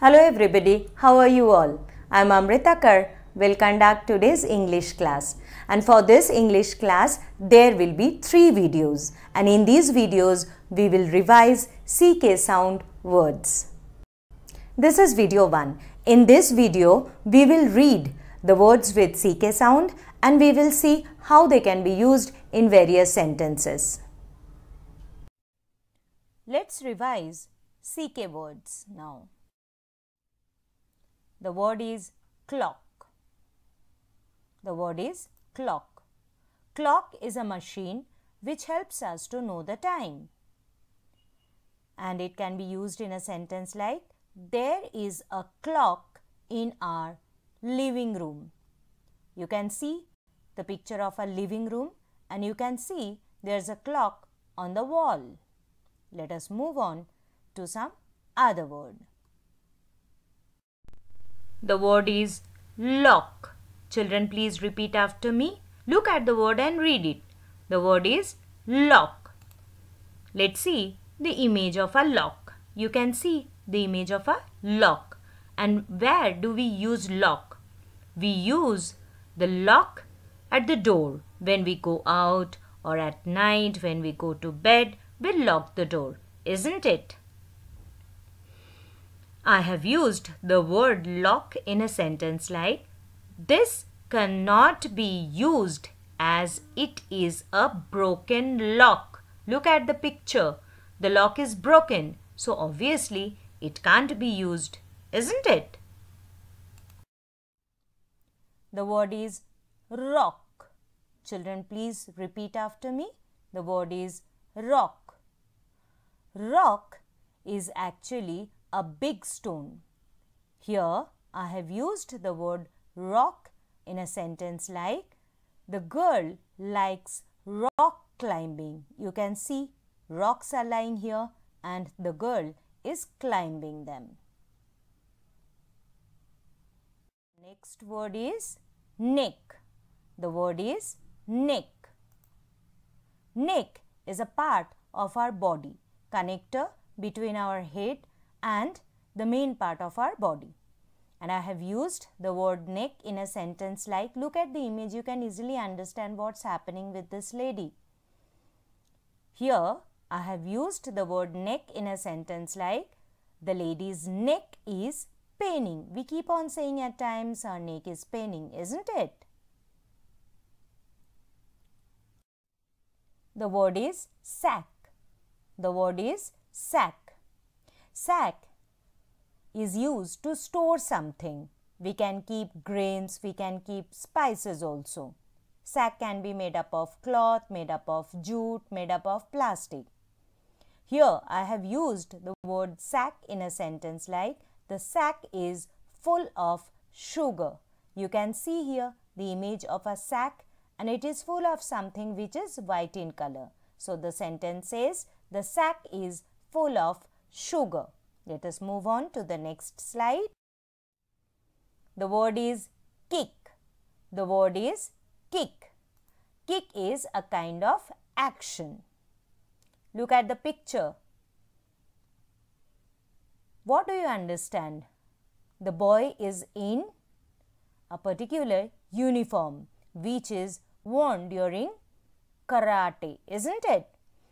Hello everybody, how are you all? I am Amrita Kar will conduct today's English class. And for this English class, there will be three videos. And in these videos, we will revise CK sound words. This is video 1. In this video, we will read the words with CK sound and we will see how they can be used in various sentences. Let's revise CK words now. The word is clock. The word is clock. Clock is a machine which helps us to know the time. And it can be used in a sentence like, there is a clock in our living room. You can see the picture of a living room and you can see there's a clock on the wall. Let us move on to some other word. The word is lock. Children, please repeat after me. Look at the word and read it. The word is lock. Let's see the image of a lock. You can see the image of a lock. And where do we use lock? We use the lock at the door when we go out or at night when we go to bed, we lock the door, isn't it? I have used the word lock in a sentence like this cannot be used as it is a broken lock. Look at the picture. The lock is broken. So obviously it can't be used, isn't it? The word is rock. Children, please repeat after me. The word is rock. Rock is actually a big stone. Here I have used the word rock in a sentence like the girl likes rock climbing. You can see rocks are lying here and the girl is climbing them. Next word is neck. The word is neck. Neck is a part of our body, connector between our head and the main part of our body. And I have used the word neck in a sentence like look at the image you can easily understand what's happening with this lady. Here I have used the word neck in a sentence like the lady's neck is paining. We keep on saying at times her neck is paining, isn't it? The word is sack. The word is sack. Sack is used to store something. We can keep grains, we can keep spices also. Sack can be made up of cloth, made up of jute, made up of plastic. Here I have used the word sack in a sentence like the sack is full of sugar. You can see here the image of a sack and it is full of something which is white in color. So the sentence says the sack is full of sugar. Let us move on to the next slide. The word is kick. The word is kick. Kick is a kind of action. Look at the picture. What do you understand? The boy is in a particular uniform which is worn during karate, isn't it?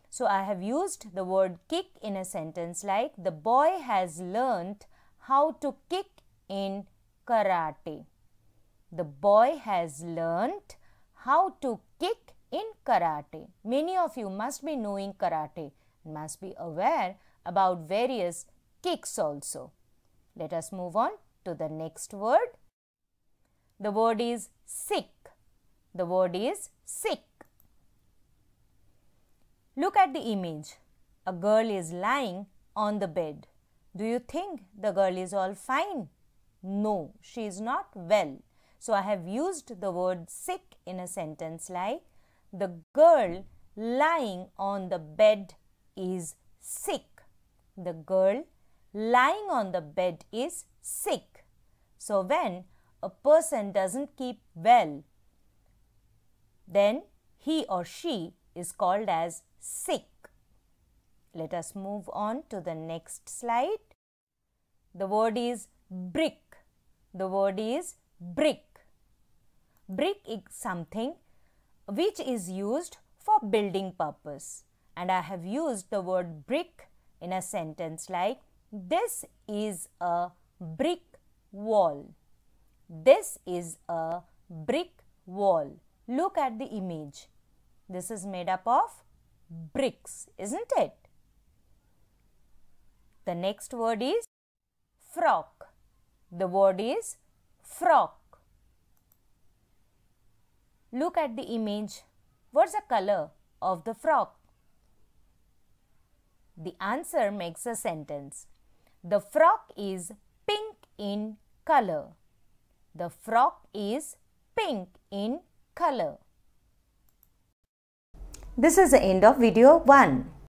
So, I have used the word kick in a sentence like the boy has learnt how to kick in karate. The boy has learnt how to kick in karate. Many of you must be knowing karate and must be aware about various kicks also. Let us move on to the next word. The word is sick. The word is sick. Look at the image. A girl is lying on the bed. Do you think the girl is all fine? No, she is not well. So, I have used the word sick in a sentence like the girl lying on the bed is sick. The girl lying on the bed is sick. So, when a person doesn't keep well, then he or she is called as sick. Let us move on to the next slide. The word is brick. The word is brick. Brick is something which is used for building purpose and I have used the word brick in a sentence like this is a brick wall. This is a brick wall. Look at the image. This is made up of bricks, isn't it? The next word is frock. The word is frock. Look at the image. What's the color of the frock? The answer makes a sentence. The frock is pink in color. The frock is pink in color. This is the end of video 1.